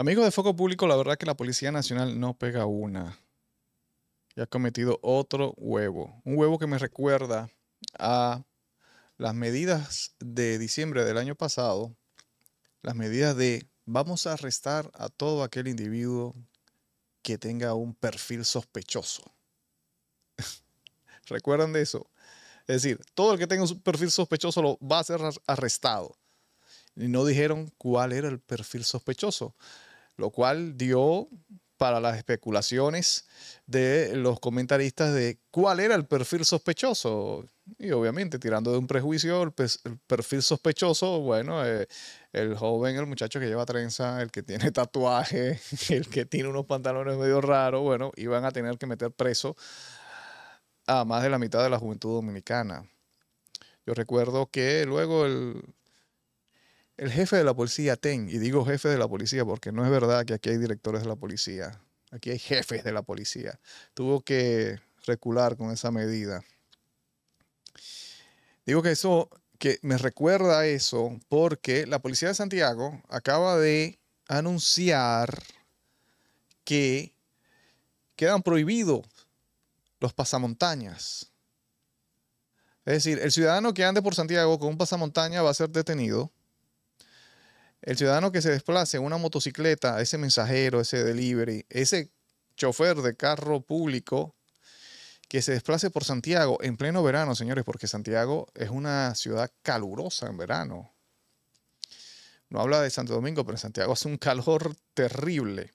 Amigos de Foco Público, la verdad que la Policía Nacional no pega una. Y ha cometido otro huevo. Un huevo que me recuerda a las medidas de diciembre del año pasado. Las medidas de vamos a arrestar a todo aquel individuo que tenga un perfil sospechoso. ¿Recuerdan de eso? Es decir, todo el que tenga un perfil sospechoso lo va a ser arrestado. Y no dijeron cuál era el perfil sospechoso lo cual dio para las especulaciones de los comentaristas de cuál era el perfil sospechoso. Y obviamente, tirando de un prejuicio, el, perfil sospechoso, bueno, eh, el joven, el muchacho que lleva trenza, el que tiene tatuaje, el que tiene unos pantalones medio raros, bueno, iban a tener que meter preso a más de la mitad de la juventud dominicana. Yo recuerdo que luego el, el jefe de la policía, TEN, y digo jefe de la policía porque no es verdad que aquí hay directores de la policía, aquí hay jefes de la policía, tuvo que recular con esa medida. Digo que eso, que me recuerda a eso porque la policía de Santiago acaba de anunciar que quedan prohibidos los pasamontañas. Es decir, el ciudadano que ande por Santiago con un pasamontaña va a ser detenido el ciudadano que se desplace en una motocicleta, ese mensajero, ese delivery, ese chofer de carro público que se desplace por Santiago en pleno verano, señores, porque Santiago es una ciudad calurosa en verano. No habla de Santo Domingo, pero en Santiago hace un calor terrible.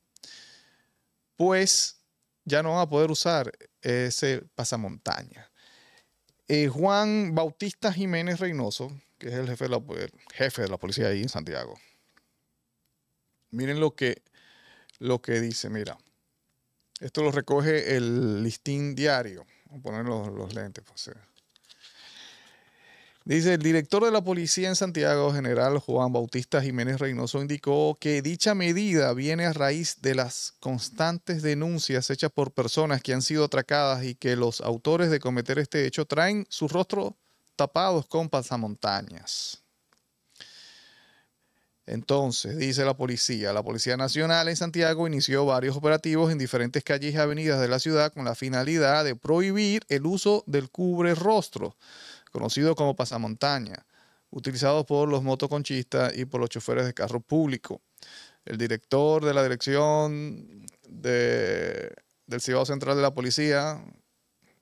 Pues ya no van a poder usar ese pasamontaña. Eh, Juan Bautista Jiménez Reynoso, que es el jefe de la, el jefe de la policía ahí en Santiago, Miren lo que, lo que dice, mira. Esto lo recoge el listín diario. Vamos a poner los, lentes. Pues, dice, el director de la policía en Santiago, general Juan Bautista Jiménez Reynoso, indicó que dicha medida viene a raíz de las constantes denuncias hechas por personas que han sido atracadas y que los autores de cometer este hecho traen sus rostros tapados con pasamontañas. Entonces, dice la policía, la Policía Nacional en Santiago inició varios operativos en diferentes calles y avenidas de la ciudad con la finalidad de prohibir el uso del cubre rostro, conocido como pasamontaña, utilizado por los motoconchistas y por los choferes de carro público. El director de la dirección del Ciudad Central de la Policía,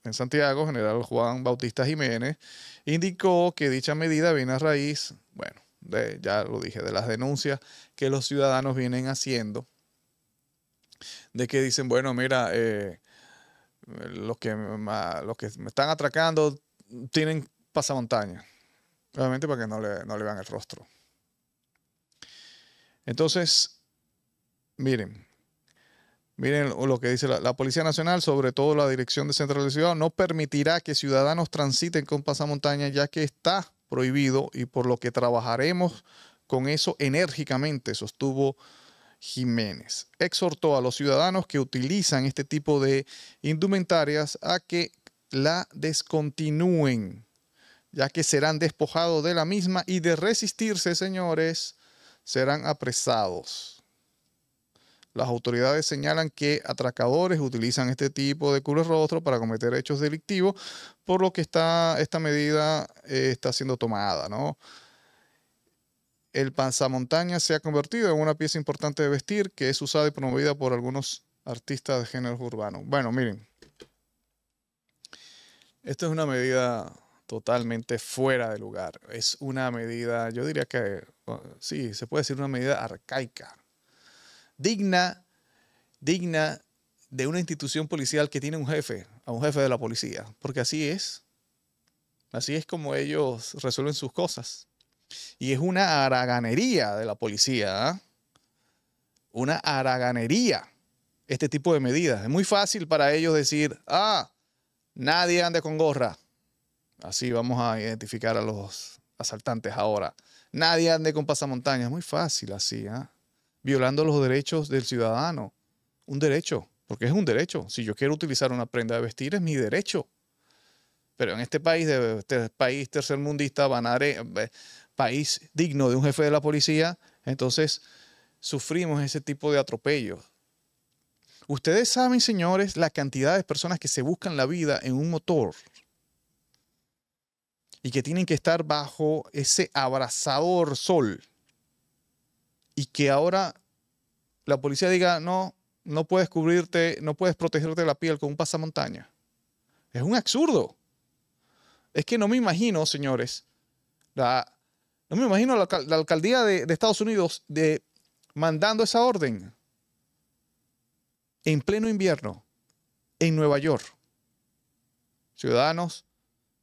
en Santiago, general Juan Bautista Jiménez, indicó que dicha medida viene a raíz, bueno, ya lo dije, de las denuncias que los ciudadanos vienen haciendo, de que dicen, bueno, mira, eh, los, que, los que me están atracando tienen pasamontaña, obviamente para que no le, no vean el rostro. Entonces, miren, Miren lo que dice la, Policía Nacional, sobre todo la Dirección de de ciudad, no permitirá que ciudadanos transiten con pasamontaña, ya que está prohibido y por lo que trabajaremos con eso enérgicamente, sostuvo Jiménez. Exhortó a los ciudadanos que utilizan este tipo de indumentarias a que la descontinúen, ya que serán despojados de la misma y de resistirse, señores, serán apresados. Las autoridades señalan que atracadores utilizan este tipo de culos rostro para cometer hechos delictivos, por lo que está, esta medida eh, está siendo tomada. ¿no? El panzamontaña se ha convertido en una pieza importante de vestir que es usada y promovida por algunos artistas de género urbano. Bueno, miren, esto es una medida totalmente fuera de lugar. Es una medida, yo diría que, sí, se puede decir una medida arcaica, digna, digna de una institución policial que tiene un jefe, a un jefe de la policía, porque así es. Así es como ellos resuelven sus cosas. Y es una haraganería de la policía, ¿ah? una haraganería este tipo de medidas. Es muy fácil para ellos decir, ah, nadie ande con gorra. Así vamos a identificar a los asaltantes ahora. Nadie ande con pasamontañas. Muy fácil así, ¿ah? violando los derechos del ciudadano. Un derecho, porque es un derecho. Si yo quiero utilizar una prenda de vestir, es mi derecho. Pero en este país, de, este país tercermundista, banare, eh, país digno de un jefe de la policía, entonces sufrimos ese tipo de atropellos. Ustedes saben, señores, la cantidad de personas que se buscan la vida en un motor y que tienen que estar bajo ese abrasador sol y que ahora la policía diga, no, no puedes cubrirte, no puedes protegerte la piel con un pasamontaña. Es un absurdo. Es que no me imagino, señores, la, no me imagino la, alcaldía de, de, Estados Unidos de, mandando esa orden en pleno invierno en Nueva York. Ciudadanos,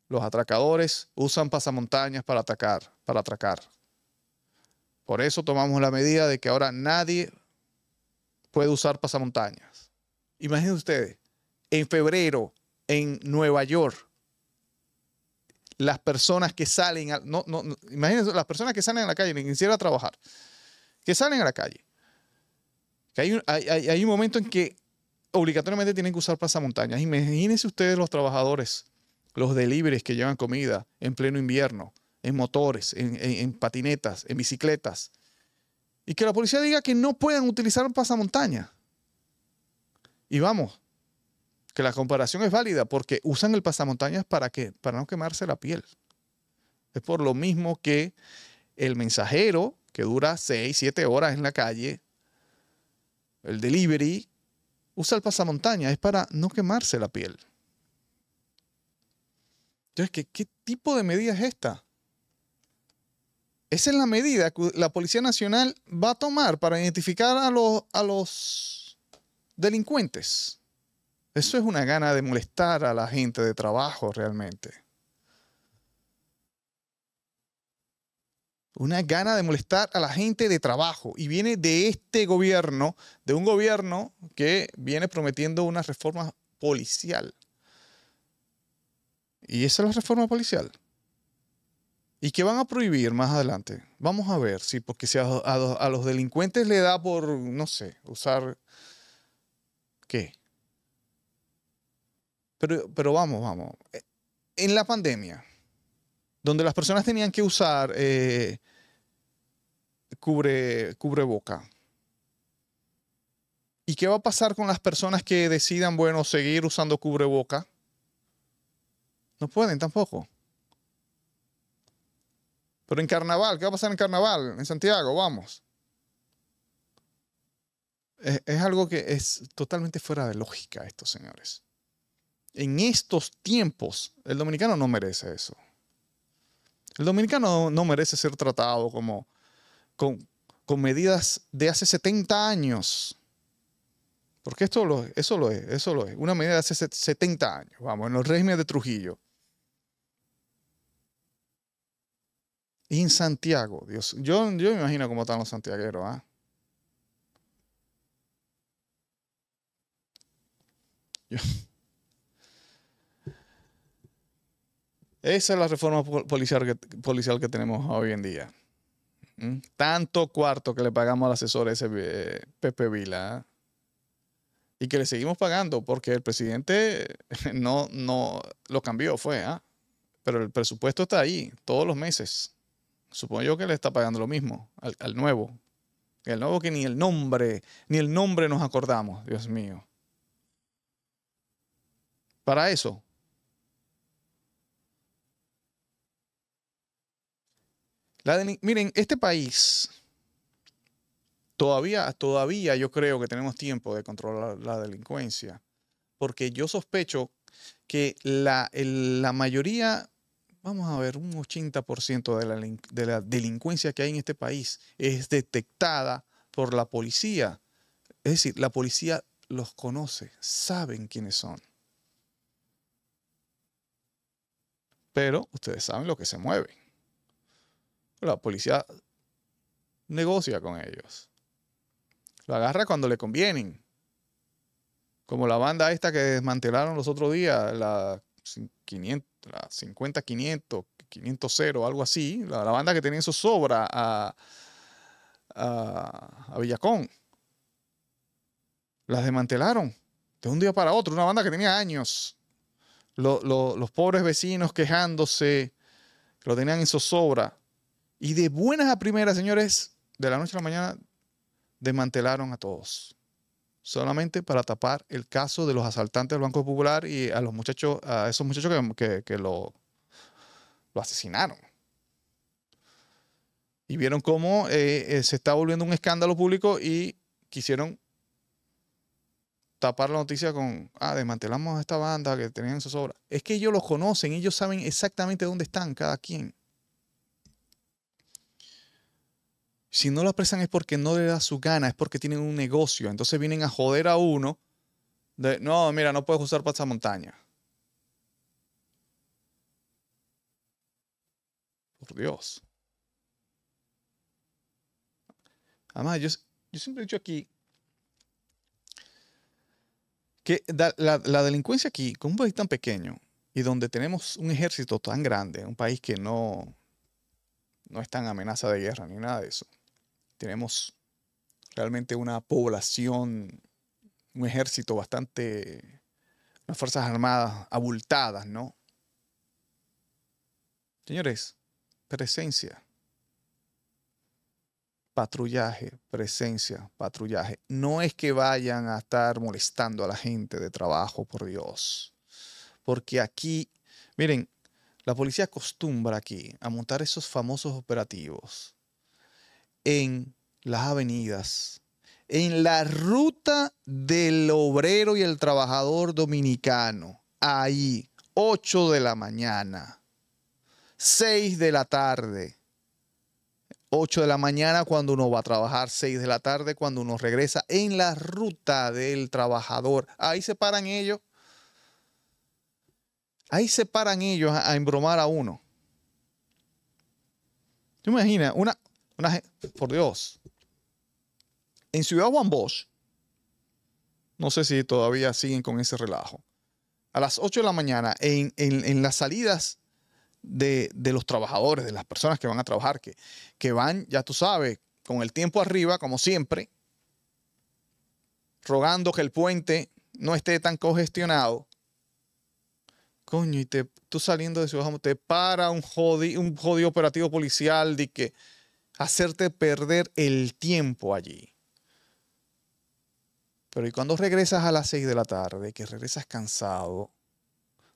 los atracadores usan pasamontañas para atacar, para atracar. Por eso tomamos la medida de que ahora nadie puede usar pasamontañas. Imaginen ustedes, en febrero, en Nueva York, las personas que salen, a, las personas que salen a la calle, ni a trabajar, que salen a la calle. hay, un, hay un momento en que obligatoriamente tienen que usar pasamontañas. Imagínense ustedes los trabajadores, los delibres que llevan comida en pleno invierno, en motores, en, patinetas, en bicicletas. Y que la policía diga que no puedan utilizar un pasamontaña. Y vamos, que la comparación es válida porque usan el pasamontañas para qué? Para no quemarse la piel. Es por lo mismo que el mensajero, que dura 6, 7 horas en la calle, el delivery, usa el pasamontaña es para no quemarse la piel. Entonces, ¿qué, qué tipo de medida es esta? Esa es la medida que la Policía Nacional va a tomar para identificar a los, a los delincuentes. Eso es una gana de molestar a la gente de trabajo realmente. Una gana de molestar a la gente de trabajo. Y viene de este gobierno, de un gobierno que viene prometiendo una reforma policial. ¿Y esa es la reforma policial? y qué van a prohibir más adelante. Vamos a ver, si porque si a, los delincuentes le da por, no sé, usar... ¿Qué? Pero, pero vamos, vamos. Eh, en la pandemia, donde las personas tenían que usar eh, cubre, cubreboca. ¿Y qué va a pasar con las personas que decidan, bueno, seguir usando cubreboca? No pueden tampoco. Pero en carnaval, ¿qué va a pasar en carnaval? En Santiago, vamos. Es, algo que es totalmente fuera de lógica, estos señores. En estos tiempos, el dominicano no merece eso. El dominicano no merece ser tratado como con, medidas de hace 70 años. Porque esto lo, eso lo es, eso lo es. Una medida de hace 70 años, vamos, en los regímenes de Trujillo. en Santiago, Dios, yo, yo me imagino cómo están los santiagueros, ¿ah? Esa es la reforma policial que, tenemos hoy en día. ¿Mm? Tanto cuarto que le pagamos al asesor ese eh, Pepe Vila ¿ah? y que le seguimos pagando porque el presidente no, no lo cambió, fue, ¿ah? pero el presupuesto está ahí todos los meses. Supongo yo que le está pagando lo mismo al, nuevo. El nuevo que ni el nombre, ni el nombre nos acordamos, Dios mío. Para eso. miren, este país todavía, todavía yo creo que tenemos tiempo de controlar la delincuencia, porque yo sospecho que la, la mayoría vamos a ver, un 80% de la, delincuencia que hay en este país es detectada por la policía. Es decir, la policía los conoce, saben quiénes son. Pero ustedes saben lo que se mueve. La policía negocia con ellos. Lo agarra cuando le convienen. Como la banda esta que desmantelaron los otros días, la 500, la 50, 500, 500, 0, algo así, la, banda que tenía eso sobra a, Villacón. Las desmantelaron de un día para otro, una banda que tenía años. los pobres vecinos quejándose, lo tenían en zozobra. Y de buenas a primeras, señores, de la noche a la mañana desmantelaron a todos solamente para tapar el caso de los asaltantes del Banco Popular y a los muchachos, a esos muchachos que, que, lo, asesinaron. Y vieron cómo eh, eh, se está volviendo un escándalo público y quisieron tapar la noticia con, ah, desmantelamos a esta banda que tenían sus obras. Es que ellos los conocen, ellos saben exactamente dónde están cada quien. Si no lo apresan es porque no le da su gana, es porque tienen un negocio. Entonces vienen a joder a uno de, no, mira, no puedes usar montaña. Por Dios. Además, yo, siempre he dicho aquí que la, delincuencia aquí, con un país tan pequeño y donde tenemos un ejército tan grande, un país que no, no está en amenaza de guerra ni nada de eso, tenemos realmente una población, un ejército bastante, unas fuerzas armadas abultadas, ¿no? Señores, presencia. Patrullaje, presencia, patrullaje. No es que vayan a estar molestando a la gente de trabajo, por Dios. Porque aquí, miren, la policía acostumbra aquí a montar esos famosos operativos en las avenidas, en la ruta del obrero y el trabajador dominicano, ahí, 8 de la mañana, 6 de la tarde. 8 de la mañana cuando uno va a trabajar, 6 de la tarde cuando uno regresa en la ruta del trabajador. Ahí se paran ellos. Ahí se paran ellos a, embromar a uno. ¿Te imaginas? Una, por Dios. En Ciudad Juan Bosch, no sé si todavía siguen con ese relajo. A las 8 de la mañana, en, las salidas de, los trabajadores, de las personas que van a trabajar, que, van, ya tú sabes, con el tiempo arriba, como siempre, rogando que el puente no esté tan congestionado. Coño, y tú saliendo de Ciudad Juan, Bosch, te para un jodido, un jodido operativo policial de que hacerte perder el tiempo allí. Pero y cuando regresas a las seis de la tarde, que regresas cansado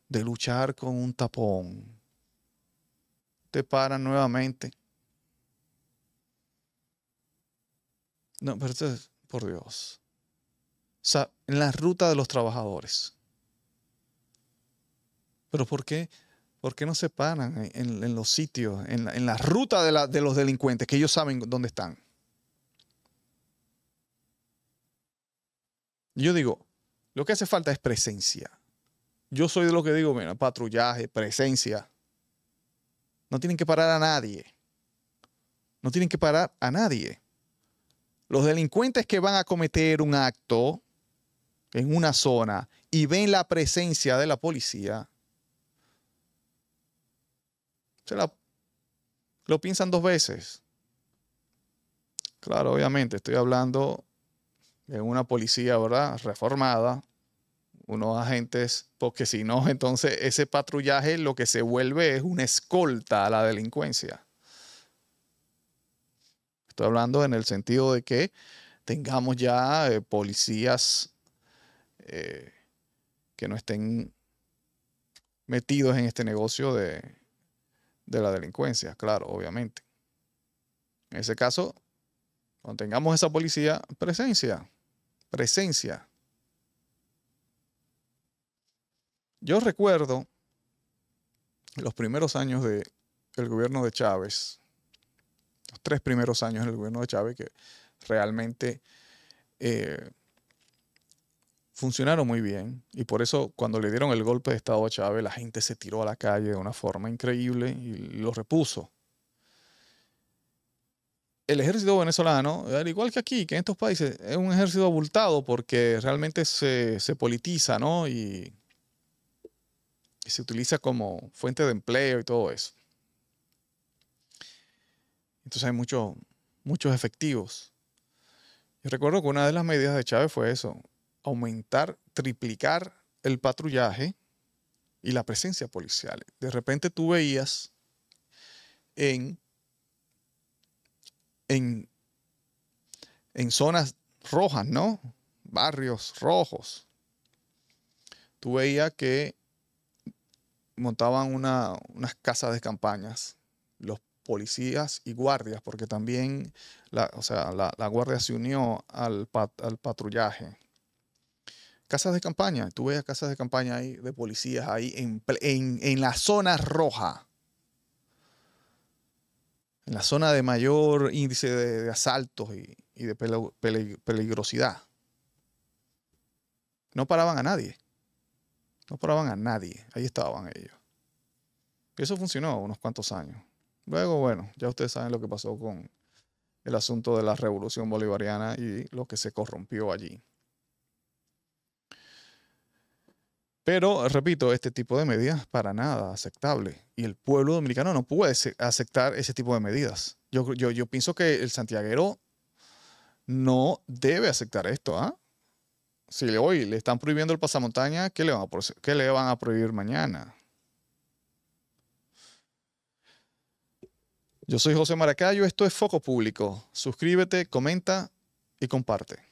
de luchar con un tapón, te paran nuevamente. No, pero por Dios. O sea, en la ruta de los trabajadores. ¿Pero por qué? ¿Por qué no se paran en, los sitios, en la, ruta de, los delincuentes, que ellos saben dónde están? Yo digo, lo que hace falta es presencia. Yo soy de lo que digo, mira, patrullaje, presencia. No tienen que parar a nadie. No tienen que parar a nadie. Los delincuentes que van a cometer un acto en una zona y ven la presencia de la policía, se la, lo piensan dos veces. Claro, obviamente, estoy hablando de una policía, ¿verdad? Reformada, unos agentes, porque si no, entonces ese patrullaje lo que se vuelve es una escolta a la delincuencia. Estoy hablando en el sentido de que tengamos ya eh, policías eh, que no estén metidos en este negocio de, de la delincuencia, claro, obviamente. En ese caso, cuando tengamos esa policía, presencia, presencia. Yo recuerdo los primeros años del gobierno de Chávez, los tres primeros años del gobierno de Chávez, que realmente eh, funcionaron muy bien y por eso cuando le dieron el golpe de Estado a Chávez, la gente se tiró a la calle de una forma increíble y lo repuso. El ejército venezolano, al igual que aquí, que en estos países, es un ejército abultado porque realmente se, politiza, ¿no? Y, se utiliza como fuente de empleo y todo eso. Entonces hay mucho, muchos efectivos. Yo recuerdo que una de las medidas de Chávez fue eso, aumentar, triplicar el patrullaje y la presencia policial. De repente tú veías en, en, zonas rojas, ¿no? Barrios rojos. Tú veías que montaban unas casas de campañas, los policías y guardias, porque también la, o sea, guardia se unió al patrullaje Casas de campaña, tú ves casas de campaña ahí, de policías ahí en, la zona roja, en la zona de mayor índice de, asaltos y, de peligrosidad. No paraban a nadie. No paraban a nadie. Ahí estaban ellos. eso funcionó unos cuantos años. Luego, bueno, ya ustedes saben lo que pasó con el asunto de la revolución bolivariana y lo que se corrompió allí. Pero, repito, este tipo de medidas para nada aceptable. Y el pueblo dominicano no puede aceptar ese tipo de medidas. Yo, pienso que el santiaguero no debe aceptar esto. ¿ah? Si hoy le están prohibiendo el pasamontaña, ¿qué le van a, qué le van a prohibir mañana? Yo soy José Maracayo, esto es Foco Público. Suscríbete, comenta y comparte.